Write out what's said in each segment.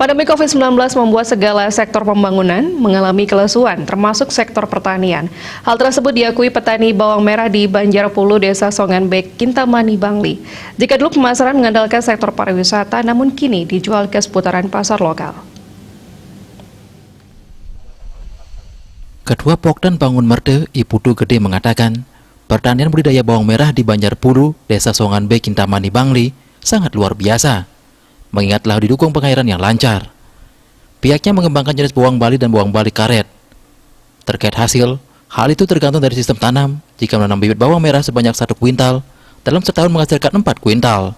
Pandemi COVID-19 membuat segala sektor pembangunan mengalami kelesuan, termasuk sektor pertanian. Hal tersebut diakui petani bawang merah di Banjarpulu, Desa Songanbek, Kintamani, Bangli. Jika dulu pemasaran mengandalkan sektor pariwisata, namun kini dijual ke seputaran pasar lokal. Ketua Pokdan Bangun Merde, Iputu Gede mengatakan, pertanian budidaya bawang merah di Banjarpulu, Desa Songanbek, Kintamani, Bangli sangat luar biasa mengingat telah didukung pengairan yang lancar. Pihaknya mengembangkan jenis buang bali dan buang bali karet. Terkait hasil, hal itu tergantung dari sistem tanam. Jika menanam bibit bawang merah sebanyak satu kuintal, dalam setahun menghasilkan 4 kuintal.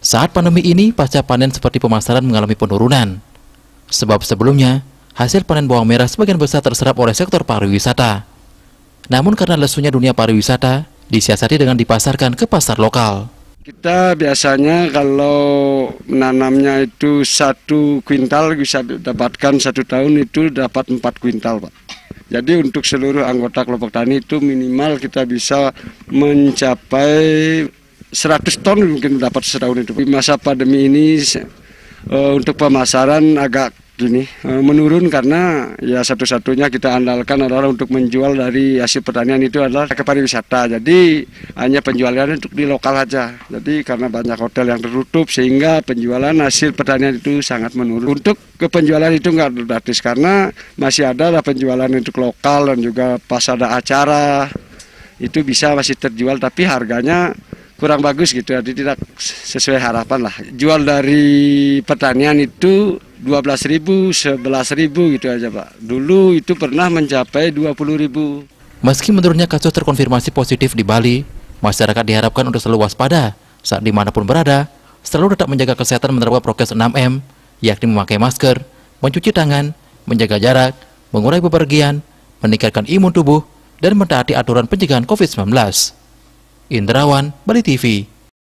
Saat pandemi ini, pasca panen seperti pemasaran mengalami penurunan. Sebab sebelumnya, hasil panen bawang merah sebagian besar terserap oleh sektor pariwisata. Namun karena lesunya dunia pariwisata, disiasati dengan dipasarkan ke pasar lokal. Kita biasanya kalau menanamnya itu satu kuintal bisa dapatkan satu tahun itu dapat empat kuintal Pak. Jadi untuk seluruh anggota kelompok tani itu minimal kita bisa mencapai 100 ton mungkin dapat setahun itu. Di masa pandemi ini eh, untuk pemasaran agak gini eh, menurun karena ya satu-satunya kita andalkan adalah untuk menjual dari hasil pertanian itu adalah ke pariwisata. Jadi hanya penjualan untuk di lokal aja. Jadi karena banyak hotel yang tertutup sehingga penjualan hasil pertanian itu sangat menurun. Untuk ke penjualan itu nggak gratis karena masih ada lah penjualan untuk lokal dan juga pas ada acara itu bisa masih terjual tapi harganya kurang bagus gitu jadi tidak sesuai harapan lah jual dari pertanian itu 12 ribu, 11 ribu gitu aja Pak. Dulu itu pernah mencapai 20 ribu. Meski menurunnya kasus terkonfirmasi positif di Bali, masyarakat diharapkan untuk selalu waspada saat dimanapun berada, selalu tetap menjaga kesehatan menerapkan prokes 6M, yakni memakai masker, mencuci tangan, menjaga jarak, mengurai bepergian, meningkatkan imun tubuh, dan mentaati aturan pencegahan COVID-19. Indrawan, Bali TV.